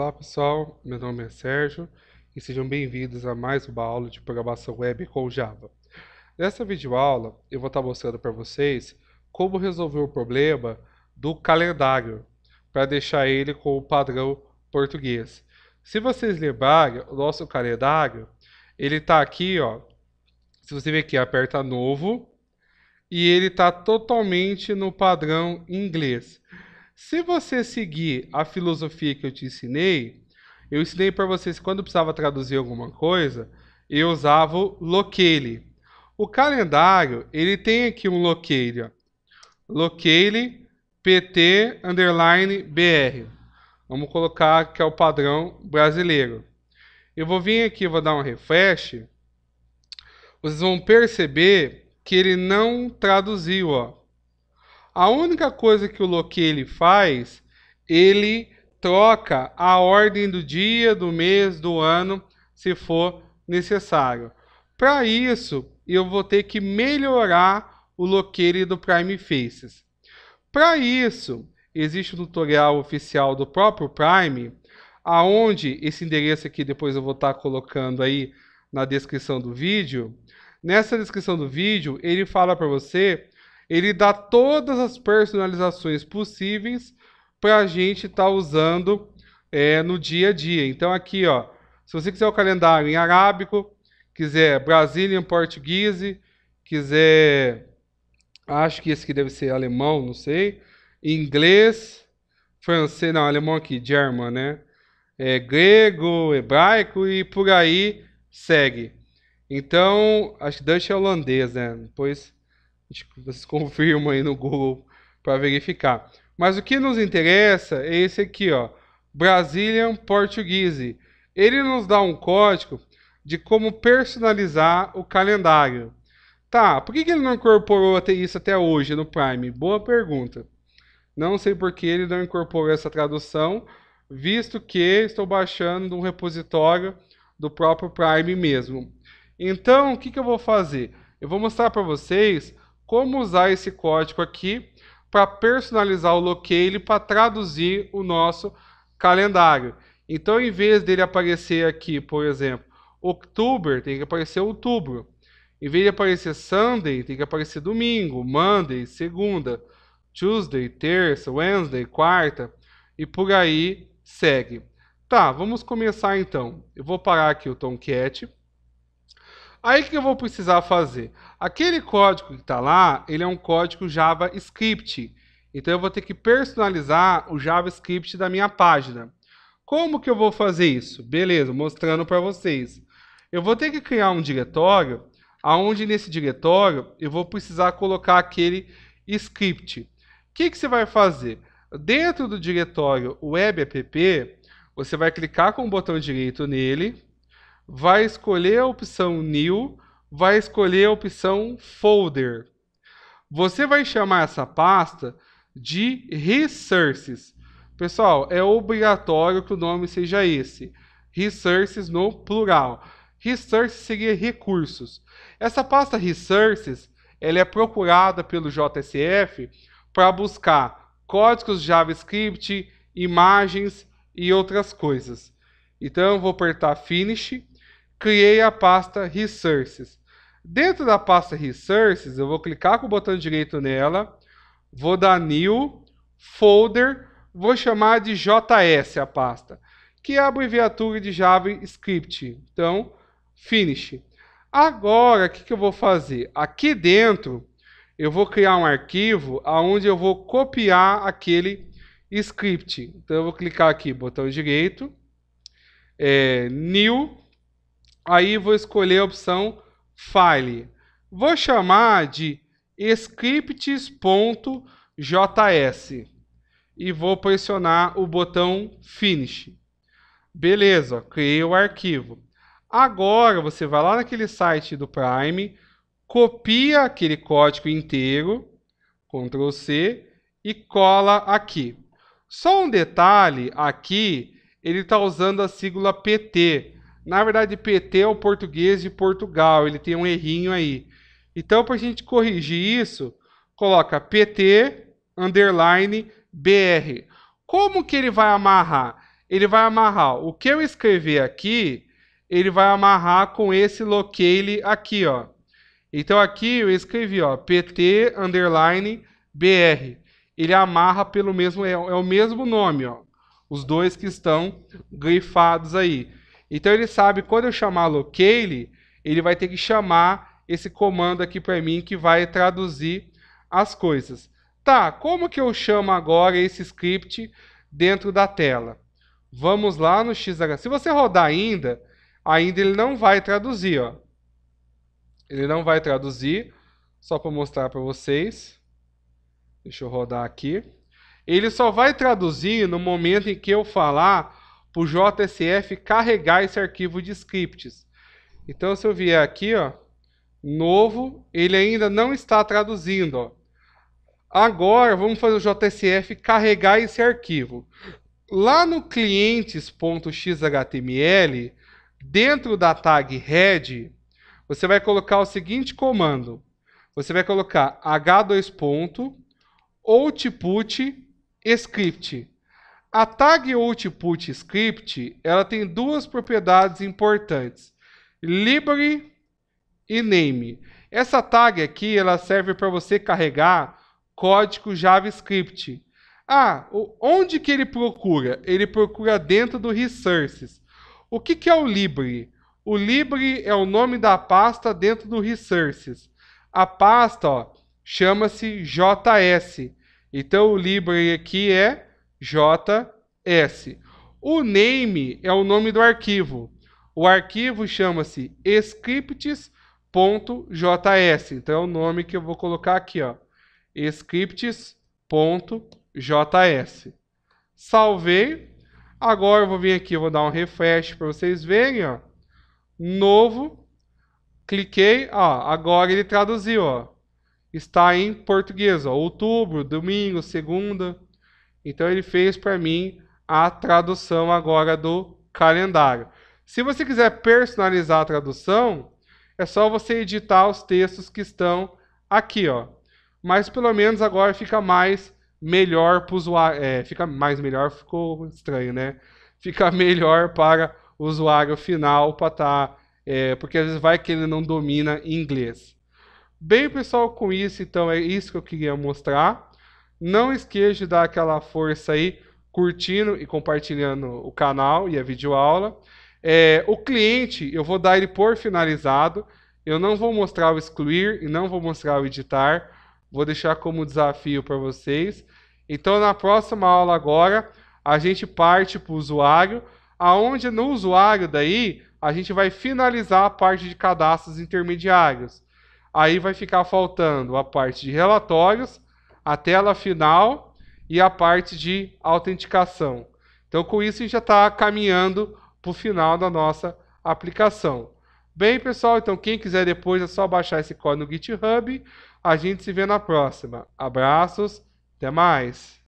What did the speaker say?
Olá pessoal, meu nome é Sérgio e sejam bem-vindos a mais uma aula de programação web com Java. Nessa videoaula eu vou estar mostrando para vocês como resolver o problema do calendário para deixar ele com o padrão português. Se vocês lembrarem, o nosso calendário ele está aqui, ó. Se você ver aqui, aperta novo e ele está totalmente no padrão inglês. Se você seguir a filosofia que eu te ensinei, eu ensinei para vocês quando precisava traduzir alguma coisa, eu usava o locale. O calendário, ele tem aqui um locale, locale pt underline br. Vamos colocar que é o padrão brasileiro. Eu vou vir aqui, vou dar um refresh. Vocês vão perceber que ele não traduziu, ó. A única coisa que o ele faz, ele troca a ordem do dia, do mês, do ano, se for necessário. Para isso, eu vou ter que melhorar o Loki do Prime Faces. Para isso, existe um tutorial oficial do próprio Prime, aonde esse endereço aqui depois eu vou estar tá colocando aí na descrição do vídeo. Nessa descrição do vídeo, ele fala para você ele dá todas as personalizações possíveis para a gente estar tá usando é, no dia a dia. Então aqui, ó, se você quiser o calendário em arábico, quiser Brazilian Portuguese, quiser, acho que esse aqui deve ser alemão, não sei, inglês, francês, não, alemão aqui, German, né? É, grego, hebraico e por aí segue. Então, acho que Dutch é holandês, né? Depois vocês confirmam aí no Google para verificar. Mas o que nos interessa é esse aqui, ó, Brazilian Portuguese. Ele nos dá um código de como personalizar o calendário. Tá, por que, que ele não incorporou isso até hoje no Prime? Boa pergunta. Não sei por que ele não incorporou essa tradução, visto que estou baixando um repositório do próprio Prime mesmo. Então, o que, que eu vou fazer? Eu vou mostrar para vocês como usar esse código aqui para personalizar o locale para traduzir o nosso calendário. Então, em vez dele aparecer aqui, por exemplo, outubro, tem que aparecer outubro. Em vez de aparecer Sunday, tem que aparecer domingo, Monday, segunda, Tuesday, terça, Wednesday, quarta e por aí segue. Tá, vamos começar então. Eu vou parar aqui o Tomcat Aí o que eu vou precisar fazer? Aquele código que está lá, ele é um código JavaScript. Então eu vou ter que personalizar o JavaScript da minha página. Como que eu vou fazer isso? Beleza, mostrando para vocês. Eu vou ter que criar um diretório, aonde nesse diretório eu vou precisar colocar aquele script. O que, que você vai fazer? Dentro do diretório web app, você vai clicar com o botão direito nele, vai escolher a opção New, vai escolher a opção Folder. Você vai chamar essa pasta de Resources. Pessoal, é obrigatório que o nome seja esse. Resources no plural. Resources seria recursos. Essa pasta Resources ela é procurada pelo JSF para buscar códigos JavaScript, imagens e outras coisas. Então eu vou apertar Finish criei a pasta Resources. Dentro da pasta Resources, eu vou clicar com o botão direito nela, vou dar New, Folder, vou chamar de JS a pasta, que é a abreviatura de JavaScript. Então, Finish. Agora, o que, que eu vou fazer? Aqui dentro, eu vou criar um arquivo onde eu vou copiar aquele script. Então, eu vou clicar aqui, botão direito, é, New, Aí vou escolher a opção File. Vou chamar de scripts.js e vou pressionar o botão Finish. Beleza, criei o arquivo. Agora você vai lá naquele site do Prime, copia aquele código inteiro, Ctrl C, e cola aqui. Só um detalhe aqui, ele está usando a sigla PT, na verdade, PT é o português de Portugal, ele tem um errinho aí. Então, para a gente corrigir isso, coloca PT underline BR. Como que ele vai amarrar? Ele vai amarrar o que eu escrever aqui, ele vai amarrar com esse locale aqui, ó. Então aqui eu escrevi, ó, PT underline BR. Ele amarra pelo mesmo é, é o mesmo nome, ó. Os dois que estão grifados aí. Então ele sabe quando eu chamar locale, ele vai ter que chamar esse comando aqui para mim que vai traduzir as coisas. Tá, como que eu chamo agora esse script dentro da tela? Vamos lá no XH. Se você rodar ainda, ainda ele não vai traduzir, ó. Ele não vai traduzir, só para mostrar para vocês. Deixa eu rodar aqui. Ele só vai traduzir no momento em que eu falar para o JSF carregar esse arquivo de scripts. Então, se eu vier aqui, ó, novo, ele ainda não está traduzindo. Ó. Agora, vamos fazer o JSF carregar esse arquivo. Lá no clientes.xhtml, dentro da tag head, você vai colocar o seguinte comando. Você vai colocar h2 output script. A tag output script ela tem duas propriedades importantes: library e name. Essa tag aqui ela serve para você carregar código JavaScript. Ah, onde que ele procura? Ele procura dentro do resources. O que, que é o library? O library é o nome da pasta dentro do resources. A pasta chama-se JS. Então o library aqui é JS. O name é o nome do arquivo. O arquivo chama-se scripts.js. Então é o nome que eu vou colocar aqui, ó. scripts.js. Salvei. Agora eu vou vir aqui, vou dar um refresh para vocês verem, ó. Novo. Cliquei, ó, agora ele traduziu, ó. Está em português, ó. Outubro, domingo, segunda. Então ele fez para mim a tradução agora do calendário. Se você quiser personalizar a tradução, é só você editar os textos que estão aqui, ó. Mas pelo menos agora fica mais melhor para o usuário. É, fica mais melhor, ficou estranho, né? Fica melhor para o usuário final para estar. Tá, é, porque às vezes vai que ele não domina inglês. Bem, pessoal, com isso, então é isso que eu queria mostrar. Não esqueça de dar aquela força aí, curtindo e compartilhando o canal e a videoaula. É, o cliente, eu vou dar ele por finalizado. Eu não vou mostrar o excluir e não vou mostrar o editar. Vou deixar como desafio para vocês. Então, na próxima aula agora, a gente parte para o usuário, aonde no usuário daí a gente vai finalizar a parte de cadastros intermediários. Aí vai ficar faltando a parte de relatórios, a tela final e a parte de autenticação. Então, com isso, a gente já está caminhando para o final da nossa aplicação. Bem, pessoal, então quem quiser depois é só baixar esse código no GitHub. A gente se vê na próxima. Abraços, até mais!